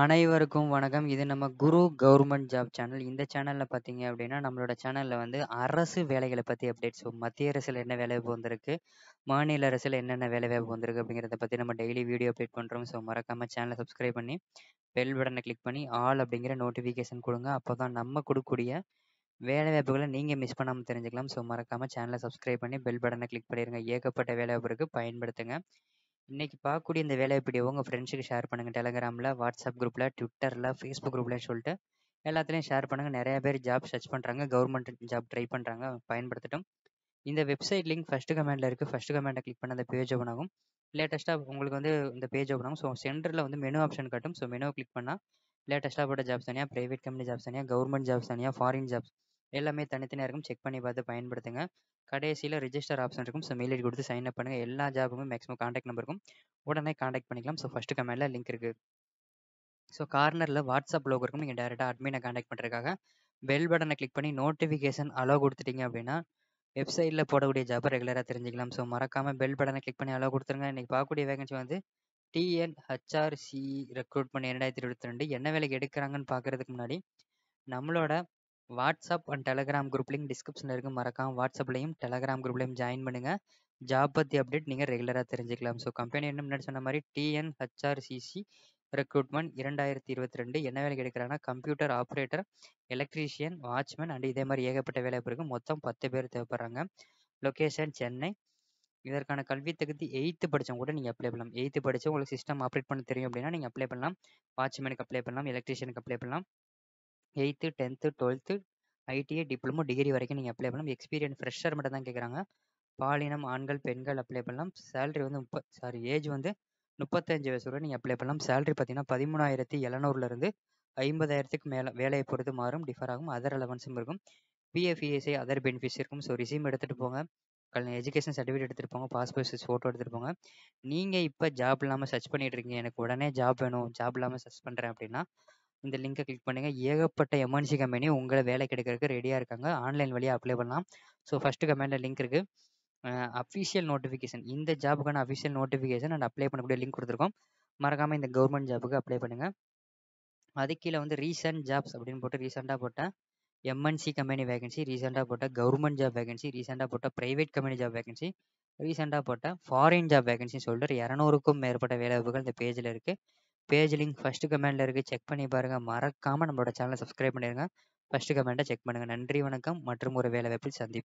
அனைவருக்கும் வணக்கம் இது நம்ம குரு கவர்மெண்ட் ஜாப் சேனல் இந்த சேனலில் பார்த்தீங்க அப்படின்னா நம்மளோட சேனலில் வந்து அரசு வேலைகளை பற்றி அப்டேட்ஸ் மத்திய அரசில் என்ன வேலைவாய்ப்பு வந்திருக்கு மாநில அரசில் என்னென்ன வேலைவாய்ப்பு வந்திருக்கு அப்படிங்கிறத பற்றி நம்ம டெய்லி வீடியோ அப்டேட் பண்ணுறோம் ஸோ மறக்காமல் சேனலை சப்ஸ்கிரைப் பண்ணி பெல் பட்டனை கிளிக் பண்ணி ஆல் அப்படிங்கிற நோட்டிஃபிகேஷன் கொடுங்க அப்போ தான் நம்ம கொடுக்கக்கூடிய வேலைவாய்ப்புகளை நீங்கள் மிஸ் பண்ணாமல் தெரிஞ்சுக்கலாம் ஸோ மறக்காமல் சேனலை சப்ஸ்கிரைப் பண்ணி பெல் பட்டனை கிளிக் பண்ணிடுங்க ஏகப்பட்ட வேலைவாய்ப்பு இருக்குது பயன்படுத்துங்க இன்னைக்கு பார்க்கக்கூடிய இந்த வேலை இப்படி உங்கள் ஃப்ரெண்ட்ஸுக்கு ஷேர் பண்ணுங்கள் டெலகிராமில் வாட்ஸ்அப் குரூப்பில் ட்விட்டரில் ஃபேஸ்புக் குரூப்பில் சொல்லிட்டு எல்லாத்துலேயும் ஷேர் பண்ணுங்கள் நிறையா பேர் ஜாப் சர்ச் பண்ணுறாங்க கவர்மெண்ட் ஜாப் ட்ரை பண்ணுறாங்க பயன்படுத்தட்டும் இந்த வெப்சைட் லிங்க் ஃபஸ்ட்டு கமெண்டில் இருக்குது ஃபஸ்ட்டு கமெண்டை கிளிக் பண்ண அந்த பேஜ் ஓப்பன் ஆகும் லேட்டஸ்ட்டாக உங்களுக்கு வந்து இந்த பேஜ் ஓப்பன் ஆகும் ஸோ சென்டரில் வந்து மெனு ஆப்ஷன் காட்டும் ஸோ மெனு கிளிக் பண்ணால் லேட்டஸ்ட்டாக போட்ட ஜாப்ஸ் தனியாக ப்ரைவேட் கம்பெனி ஜாப்ஸ் தனியாக கவர்மெண்ட் ஜாப்ஸ் தனியாக ஃபாரின் ஜாப்ஸ் எல்லாமே தனித்தனியாக இருக்கும் செக் பண்ணி பார்த்து பயன்படுத்துங்க கடைசியில் ரிஜிஸ்டர் ஆப்ஷன் இருக்கும் ஸோ மெயில் ஐடி கொடுத்து சைன் அப் பண்ணுங்கள் எல்லா ஜாபுமே மேக்ஸிமம் காண்டாக்ட் நம்பருக்கும் இருக்கும் உடனே காண்டாக்ட் பண்ணிக்கலாம் ஸோ ஃபஸ்ட்டு கமெண்டில் லிங்க் இருக்குது ஸோ கார்னரில் வாட்ஸ்அப் லோகோ இருக்கும் நீங்கள் டேரெக்டாக அட்மினை காண்டாக்ட் பண்ணுறதுக்காக பெல் பட்டனை கிளிக் பண்ணி நோட்டிஃபிகேஷன் அலோவ் கொடுத்துட்டீங்க அப்படின்னா வெப்சைட்டில் போடக்கூடிய ஜாபை ரெகுலராக தெரிஞ்சுக்கலாம் ஸோ மறக்காமல் பெல் பட்டனை கிளிக் பண்ணி அலோவ் கொடுத்துருங்க இன்றைக்கி பார்க்கக்கூடிய வேகன்சி வந்து டிஎன் ஹச்ஆர்சி ரெக்ரூட்மெண்ட் இரண்டாயிரத்தி இருபத்தி ரெண்டு என்ன வேலைக்கு எடுக்கிறாங்கன்னு பார்க்குறதுக்கு முன்னாடி நம்மளோட WhatsApp and Telegram group link டிஸ்கிரிப்ஷனில் இருக்கு மறக்காம வாட்ஸ்அப்லையும் டெலகிராம் குரூப்லையும் ஜாயின் பண்ணுங்க ஜாப் பற்றி அப்டேட் நீங்கள் ரெகுலராக தெரிஞ்சுக்கலாம் ஸோ கம்பெனி என்ன முன்னாடி சொன்ன மாதிரி டிஎன்ஹெச்ஆர்சிசி ரெக்ரூட்மெண்ட் இரண்டாயிரத்தி இருபத்தி ரெண்டு என்ன வேலை கிடைக்கிறாங்கன்னா computer operator electrician watchman and இதே மாதிரி ஏகப்பட்ட வேலை இருக்குது மொத்தம் பத்து பேர் தேவைப்படுறாங்க லொக்கேஷன் சென்னை இதற்கான கல்வி தகுதி எயித்து படித்தவங்க கூட நீங்கள் அப்ளை பண்ணலாம் எயித்து படித்து உங்களுக்கு சிஸ்டம் ஆப்ரேட் பண்ண தெரியும் அப்படின்னா நீங்கள் அப்ளை பண்ணலாம் வாட்ச்மேனுக்கு அப்ளை பண்ணலாம் எலக்ட்ரீஷியனுக்கு அப்ளை பண்ணலாம் eighth tenth twelfth ITI diploma degree வரைக்கும் நீங்கள் அப்ளை பண்ணலாம் எக்ஸ்பீரியன்ஸ் ஃப்ரெஷர் மட்டும் தான் கேட்குறாங்க பாலினம் ஆண்கள் பெண்கள் அப்ளை பண்ணலாம் சேலரி வந்து முப்ப சாரி ஏஜ் வந்து முப்பத்தஞ்சு வயசு வரை நீங்கள் அப்ளை பண்ணலாம் சேலரி பார்த்தீங்கன்னா பதிமூணாயிரத்தி எழுநூறுலேருந்து ஐம்பதாயிரத்துக்கு மேலே வேலையை பொறுத்து மாறும் டிஃபர் ஆகும் அதர் அலவன்ஸும் இருக்கும் பிஎஃப்இஎஸ்ஐ அதர் பெனிஃபிட்ஸ் இருக்கும் ஸோ ரிசீம் எடுத்துகிட்டு போங்க கல் எஜுகேஷன் சர்டிஃபிகேட் எடுத்துகிட்டு போங்க பாஸ்போர்ட் சைஸ் ஃபோட்டோ எடுத்துகிட்டு போங்க நீங்கள் இப்போ ஜாப் இல்லாமல் சர்ச் பண்ணிகிட்டு இருக்கீங்க எனக்கு உடனே ஜாப் வேணும் ஜாப் இல்லாமல் சர்ச் பண்ணுறேன் அப்படின்னா இந்த லிங்கை கிளிக் பண்ணுங்கள் ஏகப்பட்ட எம்என்சி கம்பெனி உங்களை வேலை கிடைக்கிறதுக்கு ரெடியாக இருக்காங்க ஆன்லைன் வழியாக அப்ளை பண்ணலாம் ஸோ ஃபஸ்ட்டு கமெண்டில் லிங்க் இருக்குது அஃபிஷியல் நோட்டிஃபிகேஷன் இந்த ஜாபுக்கான அஃபிஷியல் நோட்டிஃபிகேஷன் அண்ட் அப்ளை பண்ணக்கூடிய லிங்க் கொடுத்துருக்கோம் மறக்காமல் இந்த கவர்மெண்ட் ஜாபுக்கு அப்ளை பண்ணுங்கள் அது கீழே வந்து ரீசன்ட் ஜாப்ஸ் அப்படின்னு போட்டு ரீசெண்டாக போட்ட எம்என்சி கம்பெனி வேகன்சி ரீசெண்டாக போட்ட கவர்மெண்ட் ஜாப் வேகன்சி ரீசெண்டாக போட்ட ப்ரைவேட் கம்பெனி ஜாப் வேகன்சி ரீசெண்டாக போட்ட ஃபாரின் ஜாப் வேகன்சின்னு சொல்லிட்டு இரநூறுக்கும் மேற்பட்ட வேலை வாய்ப்புகள் இந்த பேஜில் இருக்குது பேஜ் லிங்க் ஃபர்ஸ்ட் கமெண்ட்ல இருக்கு செக் பண்ணி பாருங்க மறக்காம நம்மளோட சேனலை சப்ஸ்கிரைப் பண்ணிடுங்க ஃபர்ஸ்ட் கமெண்ட்டை செக் பண்ணுங்க நன்றி வணக்கம் மற்றும் ஒரு வேலை வாய்ப்பில் சந்திப்பு